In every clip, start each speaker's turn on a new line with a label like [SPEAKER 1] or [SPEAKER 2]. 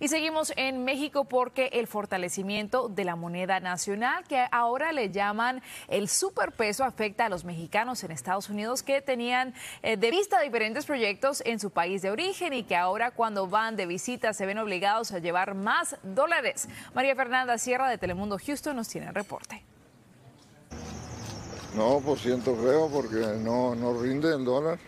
[SPEAKER 1] Y seguimos en México porque el fortalecimiento de la moneda nacional, que ahora le llaman el superpeso, afecta a los mexicanos en Estados Unidos que tenían eh, de vista diferentes proyectos en su país de origen y que ahora cuando van de visita se ven obligados a llevar más dólares. María Fernanda Sierra de Telemundo Houston nos tiene el reporte.
[SPEAKER 2] No, pues siento feo porque no, no rinde el dólar.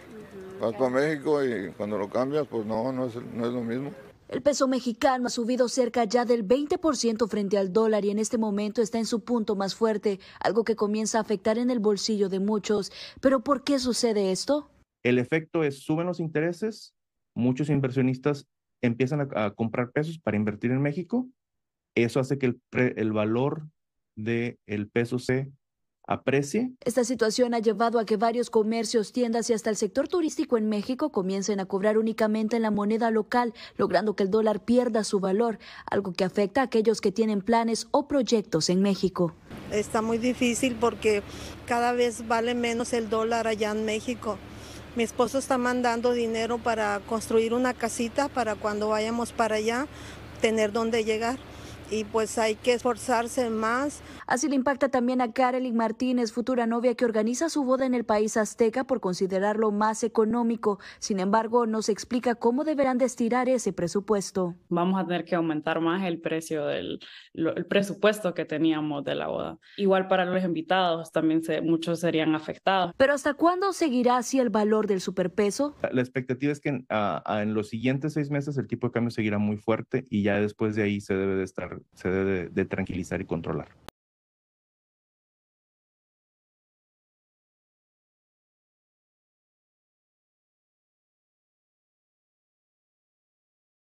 [SPEAKER 2] Vas para México y cuando lo cambias, pues no, no es, no es lo mismo. El
[SPEAKER 3] peso mexicano ha subido cerca ya del 20% frente al dólar y en este momento está en su punto más fuerte, algo que comienza a afectar en el bolsillo de muchos. Pero ¿por qué sucede esto?
[SPEAKER 4] El efecto es suben los intereses, muchos inversionistas empiezan a, comprar pesos para invertir en México, eso hace que el, valor del peso se aprecie.
[SPEAKER 3] Esta situación ha llevado a que varios comercios, tiendas y hasta el sector turístico en México comiencen a cobrar únicamente en la moneda local, logrando que el dólar pierda su valor, algo que afecta a aquellos que tienen planes o proyectos en México.
[SPEAKER 5] Está muy difícil porque cada vez vale menos el dólar allá en México. Mi esposo está mandando dinero para construir una casita para cuando vayamos para allá tener dónde llegar y pues hay que esforzarse más. Así le
[SPEAKER 3] impacta también a Karelin Martínez, futura novia que organiza su boda en el país azteca por considerarlo más económico. Sin embargo, nos explica cómo deberán de estirar ese presupuesto.
[SPEAKER 6] Vamos a tener que aumentar más el precio del el presupuesto que teníamos de la boda. Igual para los invitados también se, muchos serían afectados. Pero ¿hasta cuándo seguirá así el
[SPEAKER 4] valor
[SPEAKER 3] del superpeso?
[SPEAKER 4] La expectativa es que en, en los siguientes seis meses el tipo de cambio seguirá muy fuerte y ya después de ahí se debe de estar se debe de, tranquilizar y controlar.